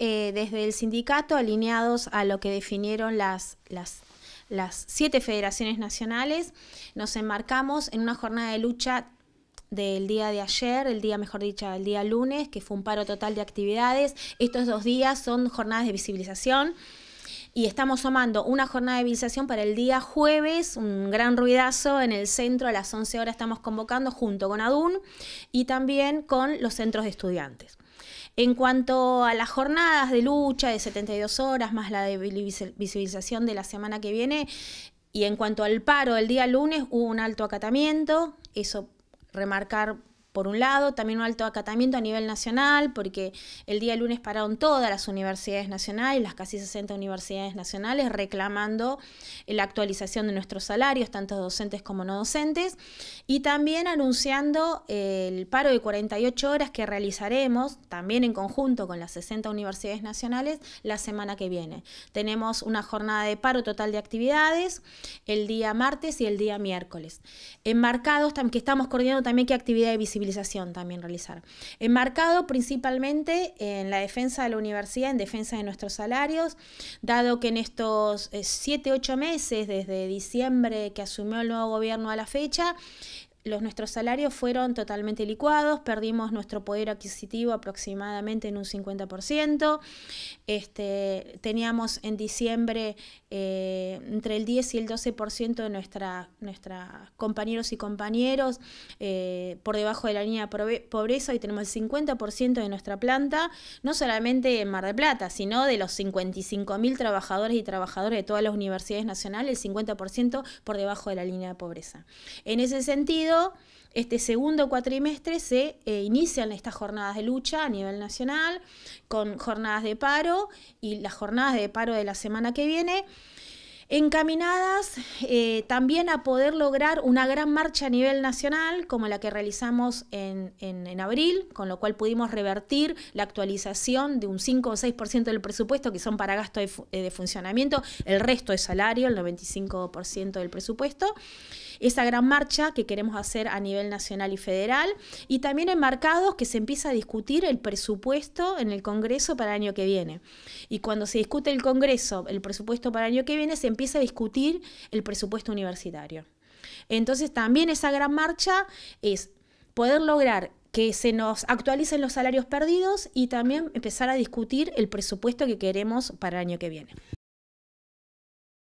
Eh, desde el sindicato, alineados a lo que definieron las, siete federaciones nacionales, nos enmarcamos en una jornada de lucha del día de ayer, el día, mejor dicho, el día lunes, que fue un paro total de actividades. Estos dos días son jornadas de visibilización y estamos sumando una jornada de visibilización para el día jueves, un gran ruidazo en el centro, a las 11 horas estamos convocando junto con ADUN y también con los centros de estudiantes. En cuanto a las jornadas de lucha de 72 horas, más la de visibilización de la semana que viene, y en cuanto al paro del día lunes, hubo un alto acatamiento, eso remarcar por un lado, también un alto acatamiento a nivel nacional, porque el día lunes pararon todas las universidades nacionales, las casi 60 universidades nacionales, reclamando la actualización de nuestros salarios, tanto docentes como no docentes, y también anunciando el paro de 48 horas que realizaremos, también en conjunto con las 60 universidades nacionales, la semana que viene. Tenemos una jornada de paro total de actividades el día martes y el día miércoles. Enmarcados, que estamos coordinando también qué actividad de visibilidad, también realizar. Enmarcado principalmente en la defensa de la universidad, en defensa de nuestros salarios, dado que en estos 7, eh, 8 meses, desde diciembre que asumió el nuevo gobierno a la fecha, los, nuestros salarios fueron totalmente licuados, perdimos nuestro poder adquisitivo aproximadamente en un 50%. Este, teníamos en diciembre eh, entre el 10 y el 12% de nuestra, nuestros compañeros y compañeros eh, por debajo de la línea de pobreza y tenemos el 50% de nuestra planta, no solamente en Mar de Plata, sino de los 55.000 mil trabajadores y trabajadoras de todas las universidades nacionales, el 50% por debajo de la línea de pobreza. En ese sentido, este segundo cuatrimestre, se eh, inician estas jornadas de lucha a nivel nacional, con jornadas de paro y las jornadas de paro de la semana que viene encaminadas eh, también a poder lograr una gran marcha a nivel nacional, como la que realizamos en, abril, con lo cual pudimos revertir la actualización de un 5 o 6% del presupuesto que son para gasto de, eh, funcionamiento, el resto es salario, el 95% del presupuesto. Esa gran marcha que queremos hacer a nivel nacional y federal, y también enmarcados que se empieza a discutir el presupuesto en el Congreso para el año que viene. Y cuando se discute el Congreso, el presupuesto para el año que viene, se empieza empieza a discutir el presupuesto universitario. Entonces también esa gran marcha es poder lograr que se nos actualicen los salarios perdidos y también empezar a discutir el presupuesto que queremos para el año que viene.